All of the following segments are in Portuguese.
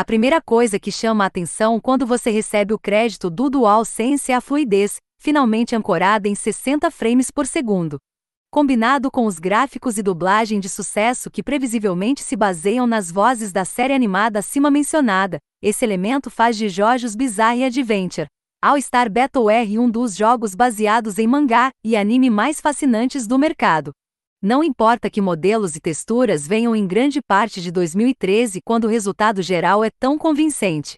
A primeira coisa que chama a atenção quando você recebe o crédito do DualSense é a fluidez, finalmente ancorada em 60 frames por segundo. Combinado com os gráficos e dublagem de sucesso que previsivelmente se baseiam nas vozes da série animada acima mencionada, esse elemento faz de Jojo's Bizarre Adventure All Star Battle R um dos jogos baseados em mangá e anime mais fascinantes do mercado. Não importa que modelos e texturas venham em grande parte de 2013 quando o resultado geral é tão convincente.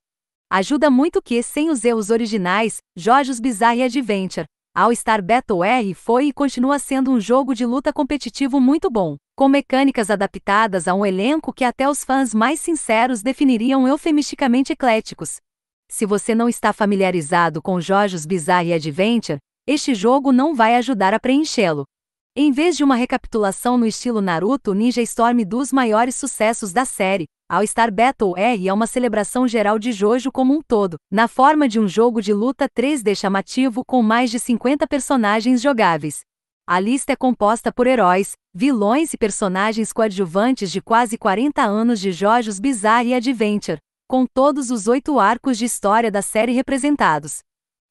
Ajuda muito que, sem os erros originais, Jorge's Bizarre Adventure, ao Star Battle R foi e continua sendo um jogo de luta competitivo muito bom, com mecânicas adaptadas a um elenco que até os fãs mais sinceros definiriam eufemisticamente ecléticos. Se você não está familiarizado com Jorge's Bizarre Adventure, este jogo não vai ajudar a preenchê-lo. Em vez de uma recapitulação no estilo Naruto, Ninja Storm dos maiores sucessos da série, All Star Battle R é uma celebração geral de Jojo como um todo, na forma de um jogo de luta 3D chamativo com mais de 50 personagens jogáveis. A lista é composta por heróis, vilões e personagens coadjuvantes de quase 40 anos de Jojo's Bizarre Adventure, com todos os oito arcos de história da série representados.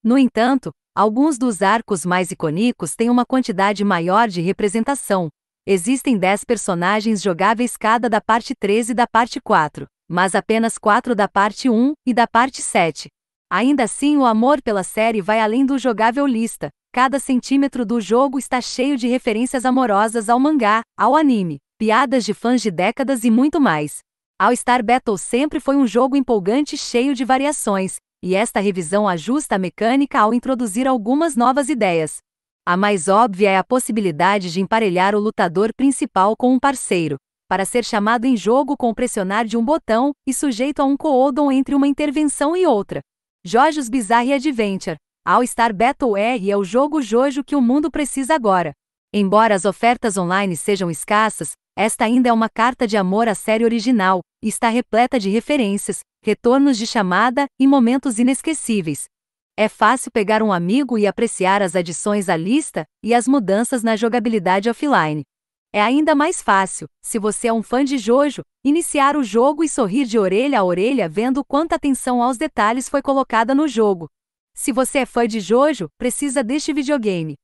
No entanto, alguns dos arcos mais icônicos têm uma quantidade maior de representação. Existem 10 personagens jogáveis cada da parte 13 e da parte 4, mas apenas 4 da parte 1 e da parte 7. Ainda assim, o amor pela série vai além do jogável lista. Cada centímetro do jogo está cheio de referências amorosas ao mangá, ao anime, piadas de fãs de décadas e muito mais. All Star Battle sempre foi um jogo empolgante cheio de variações, e esta revisão ajusta a mecânica ao introduzir algumas novas ideias. A mais óbvia é a possibilidade de emparelhar o lutador principal com um parceiro, para ser chamado em jogo com pressionar de um botão e sujeito a um cooldown entre uma intervenção e outra. Jojo's Bizarre Adventure. All Star Battle R é o jogo Jojo que o mundo precisa agora. Embora as ofertas online sejam escassas, esta ainda é uma carta de amor à série original, e está repleta de referências, retornos de chamada e momentos inesquecíveis. É fácil pegar um amigo e apreciar as adições à lista e as mudanças na jogabilidade offline. É ainda mais fácil, se você é um fã de Jojo, iniciar o jogo e sorrir de orelha a orelha vendo quanta atenção aos detalhes foi colocada no jogo. Se você é fã de Jojo, precisa deste videogame.